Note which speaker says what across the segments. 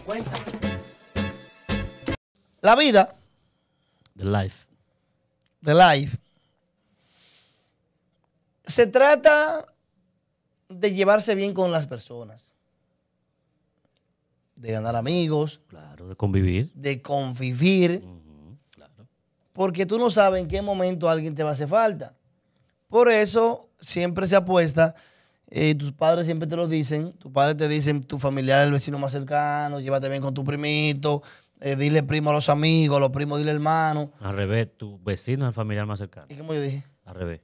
Speaker 1: cuenta. La vida. The life. The life. Se trata de llevarse bien con las personas. De ganar amigos. Claro, de convivir. De convivir. claro. Porque tú no sabes en qué momento alguien te va a hacer falta. Por eso siempre se apuesta eh, tus padres siempre te lo dicen. Tus padres te dicen, tu familiar, el vecino más cercano, llévate bien con tu primito, eh, dile primo a los amigos, los primos dile hermano.
Speaker 2: Al revés, tu vecino es el familiar más cercano. ¿Y cómo yo dije? Al revés.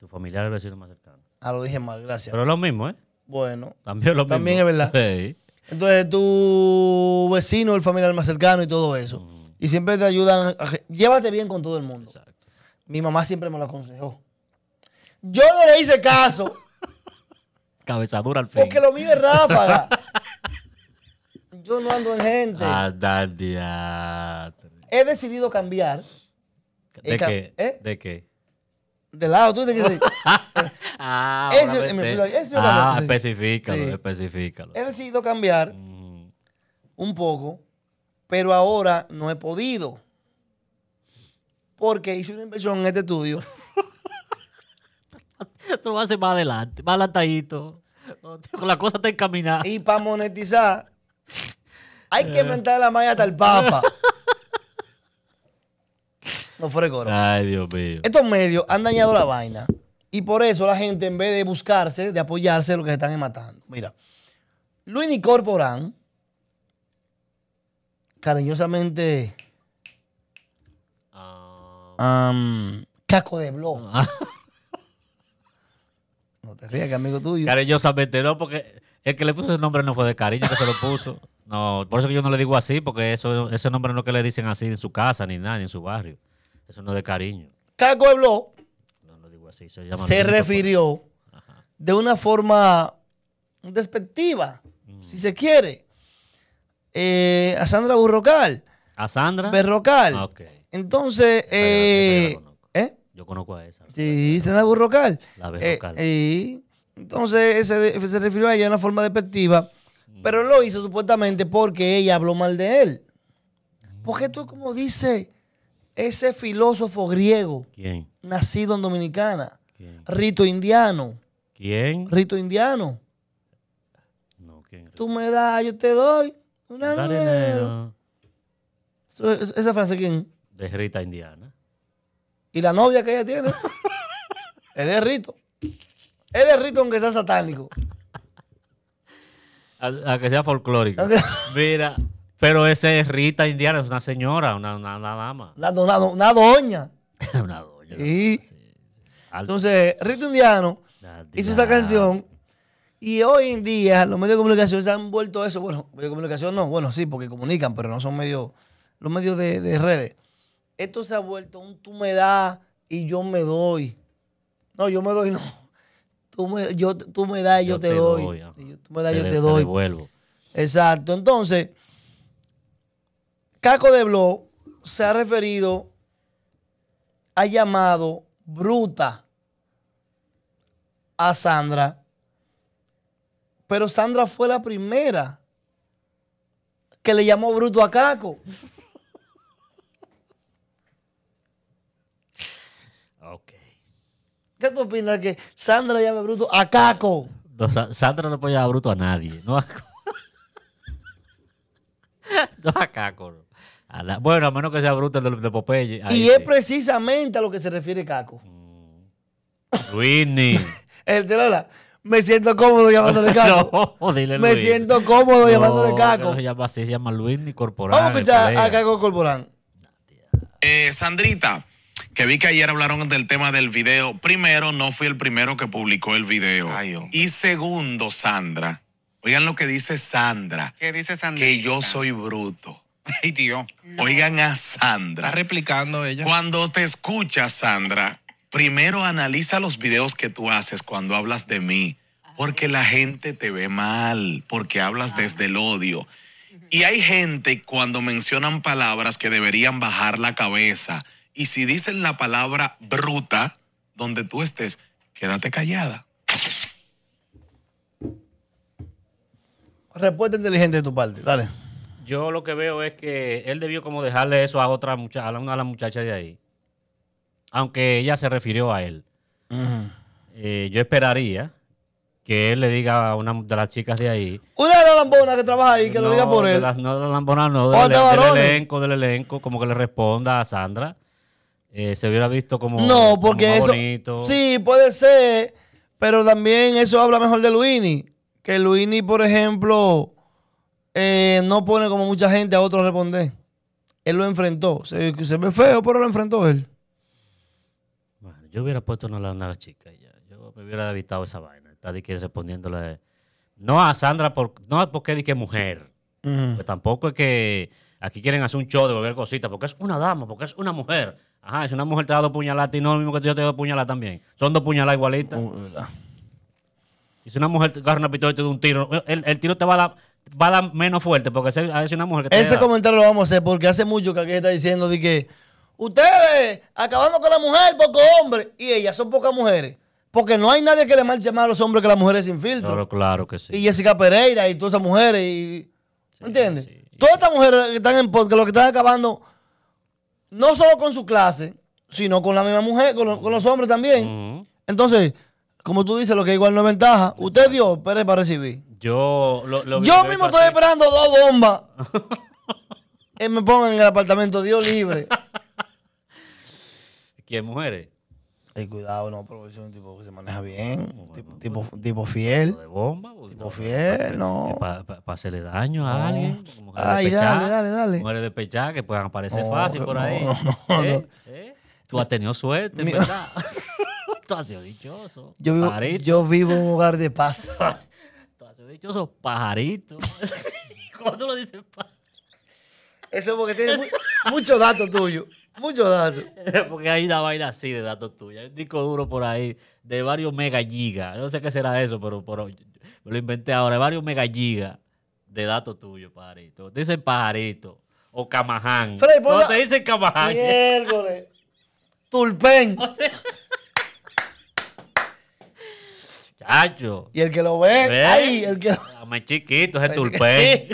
Speaker 2: Tu familiar es el vecino más cercano.
Speaker 1: Ah, lo dije mal, gracias. Pero es lo mismo, ¿eh? Bueno. También lo mismo. También es verdad. Sí. Entonces, tu vecino, es el familiar más cercano y todo eso. Mm. Y siempre te ayudan. Llévate bien con todo el mundo. Exacto. Mi mamá siempre me lo aconsejó. Yo no le hice caso.
Speaker 2: ¿Cabezadura al fin. Porque lo mío es ráfaga.
Speaker 1: Yo no ando en gente. Ah, Andar He decidido cambiar. ¿De qué? ¿Eh? ¿De qué? De lado, tú te quieres decir. ah, eso, ah, He decidido cambiar un poco, pero ahora no he podido. Porque hice una inversión en este estudio. Esto lo hacer más adelante, más adelantadito. La cosa está encaminada. Y para monetizar, hay que eh. inventar la malla hasta el Papa. No fue coro. Ay, Dios mío. Estos medios han dañado la vaina. Y por eso la gente, en vez de buscarse, de apoyarse, lo que se están matando. Mira, Luis Nicorporán, cariñosamente. Ah. casco caco de blog. No te rías, que amigo tuyo.
Speaker 2: Cariñosamente no, porque el que le puso ese nombre no fue de cariño que se lo puso. No, por eso que yo no le digo así, porque eso, ese nombre no es que le dicen así en su casa, ni nada, ni en su barrio. Eso no es de cariño.
Speaker 1: Caco habló se, pues. refirió de una forma despectiva, mm. si se quiere, eh, a Sandra Burrocal. ¿A Sandra? Berrocal. Ah, okay. Entonces, eh, yo conozco a esa. Sí, esa la burrocal. La eh, entonces se, refirió a ella de una forma despectiva, pero lo hizo supuestamente porque ella habló mal de él. Porque tú, como dice ese filósofo griego, ¿Quién? nacido en Dominicana, ¿Quién? Rito Indiano. ¿Quién? Rito Indiano. No, ¿quién? Tú me das, yo te doy. Un Esa frase, ¿quién?
Speaker 2: De Rita Indiana.
Speaker 1: Y la novia que ella tiene es de Rito. Es Rito aunque sea satánico.
Speaker 2: A, que sea folclórico. Mira, pero ese es Rita Indiana, es una señora, una, una, dama.
Speaker 1: Una, doña. una doña. Entonces, Rito Indiano hizo esta canción y hoy en día los medios de comunicación se han vuelto eso. Bueno, medios de comunicación no, bueno, sí, porque comunican, pero no son medios, los medios de redes esto se ha vuelto un tú me das y yo me doy. No, yo me doy, no. Tú me, yo, tú me das y yo, te, doy. tú me das y yo te, doy. Vuelvo. Exacto. Entonces, Caco de Blo se ha referido, ha llamado bruta a Sandra, pero Sandra fue la primera que le llamó bruto a Caco. Ok. ¿Qué tú opinas que Sandra llame bruto a Caco?
Speaker 2: Sandra no puede llamar bruto a nadie. No a, a Caco. bueno, a menos que sea bruto el de, Popeye. y es
Speaker 1: precisamente a lo que se refiere Caco. Mm.
Speaker 2: Luisni.
Speaker 1: el de Lola. Me siento cómodo llamándole Caco.
Speaker 2: no, dile Me siento cómodo llamándole Caco. No se llama así, se llama Corporán. Vamos a escuchar a
Speaker 1: Caco Corporán. Eh, Sandrita que vi que ayer hablaron del tema del video. Primero, no fui el primero que publicó el video. y segundo, Sandra. Oigan lo que dice Sandra. ¿Qué dice Sandra? Que yo soy bruto. Ay, Dios. Oigan a Sandra. Está replicando ella. Cuando te escuchas, Sandra, primero analiza los videos que tú haces cuando hablas de mí. Porque la gente te ve mal, porque hablas ah. desde el odio. Y hay gente cuando mencionan palabras que deberían bajar la cabeza y si dicen la palabra bruta, donde tú estés, quédate callada. Respuesta inteligente de tu parte, dale.
Speaker 2: Yo lo que veo es que él debió como dejarle eso a otra muchacha, a una de las de ahí. Aunque ella se refirió a él. Eh, yo esperaría que él le diga a una de las chicas de ahí.
Speaker 1: Una de las lambonas que trabaja ahí, que lo diga por él. no
Speaker 2: de las lambonas, no, del, elenco, del elenco, como que le responda a Sandra. Eh, se hubiera visto como, no, porque eso, bonito.
Speaker 1: Sí, puede ser, pero también eso habla mejor de Luini. Que Luini, por ejemplo, eh, no pone como mucha gente a otro a responder. Él lo enfrentó. Se, ve feo, pero lo enfrentó él.
Speaker 2: yo hubiera puesto una, a la chica. Ya. Yo me hubiera evitado esa vaina. Está de que respondiéndole. No a Sandra, por, no porque di que mujer. Pues tampoco es que Aquí quieren hacer un show de volver cositas, porque es una dama, porque es una mujer. Ajá, si una mujer te ha dado puñaladas y no lo mismo que tú yo te doy dos también. Son dos puñaladas igualitas. Uh, y si una mujer te agarra una pistola y te da un tiro, eh, el, tiro te va a dar menos fuerte porque es una mujer que Ese
Speaker 1: comentario lo vamos a hacer porque hace mucho que aquí está diciendo de que ustedes acabando con la mujer, poco hombre, y ellas son pocas mujeres. Porque no hay nadie que le marche más a los hombres que las mujeres sin filtro.
Speaker 2: Claro, claro que sí.
Speaker 1: Y Jessica Pereira y todas esas mujeres y ¿Entiendes? Todas estas mujeres que están en podcast, lo que están acabando, no solo con su clase, sino con la misma mujer, con, los hombres también. Entonces, como tú dices, lo que igual no es ventaja, usted dio, espere para recibir.
Speaker 2: Yo Yo mismo estoy esperando
Speaker 1: dos bombas. Él eh, me pongan en el apartamento, Dios libre. ¿Quién mujeres? El cuidado no, pero es un tipo que se maneja bien, tipo, tipo, pues, tipo, fiel. Pues, tipo fiel, no. Para hacerle daño a alguien. Ay, dale,
Speaker 2: dale, dale, dale. de despechadas que puedan aparecer fácil por ahí. ¿Eh? ¿Eh? Tú has tenido suerte, ¿verdad? Tú has sido dichoso. Yo vivo, yo vivo en un hogar de paz.
Speaker 1: Tú has sido dichoso,
Speaker 2: pajarito.
Speaker 1: ¿Cómo tú lo dices? Paz? Eso porque tienes muchos datos tuyos. Mucho dato.
Speaker 2: Porque hay una vaina así de datos tuyos. Un disco duro por ahí de varios megagigas. No sé qué será eso, pero, lo inventé ahora. Varios megagigas de datos tuyos, pajarito. Dicen pajarito o camaján. no te dicen camaján.
Speaker 1: Miércoles. Tulpén. Chacho. Y el que lo ve, ahí, el que Dame
Speaker 2: ah, chiquito, ese tulpén.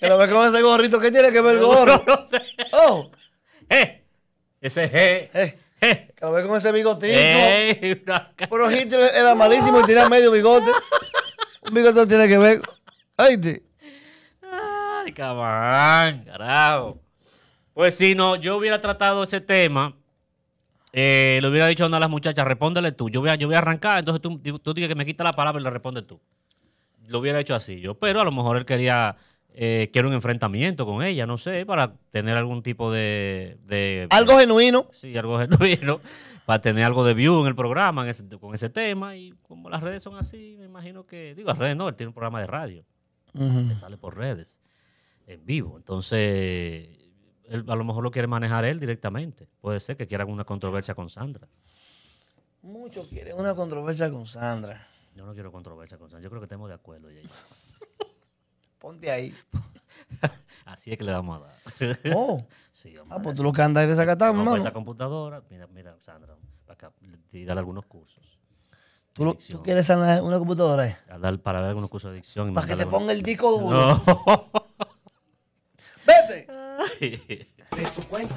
Speaker 1: que lo ve con ese gorrito, ¿qué tiene que ver el gorro? No, sé. Oh. Eh. Ese je. Eh, Que lo ve con ese bigotito. Pero Hitler era malísimo y tenía medio bigote. Un bigote no tiene que ver. Ay, te.
Speaker 2: Ay, cabrón, carajo. Pues si no, yo hubiera tratado ese tema. Eh, le hubiera dicho a una de las muchachas, respóndele tú. Yo voy a, yo voy a arrancar, entonces tú, tú dices que me quita la palabra y le respondes tú. Lo hubiera hecho así yo, pero a lo mejor él quería eh, quiero un enfrentamiento con ella, no sé, para tener algún tipo de... algo genuino. Sí, algo genuino, para tener algo de view en el programa con ese tema. Y como las redes son así, me imagino que... Digo, las redes no, él tiene un programa de radio, que sale por redes, en vivo. Entonces, a lo mejor lo quiere manejar él directamente. Puede ser que quiera una controversia con Sandra.
Speaker 1: mucho quieren una controversia con Sandra.
Speaker 2: Yo no quiero controversia con Sandra, yo creo que estamos de acuerdo. Ponte ahí. Así es que le damos a dar.
Speaker 1: Oh. ah, pues tú lo que andas es desacatado, hermano. Esta
Speaker 2: computadora, mira, mira, Sandra, para dar algunos cursos.
Speaker 1: ¿Tú, quieres una computadora?
Speaker 2: para dar algunos cursos de adicción. Para que te ponga el disco duro. No. ¡Vete!
Speaker 1: De su cuenta.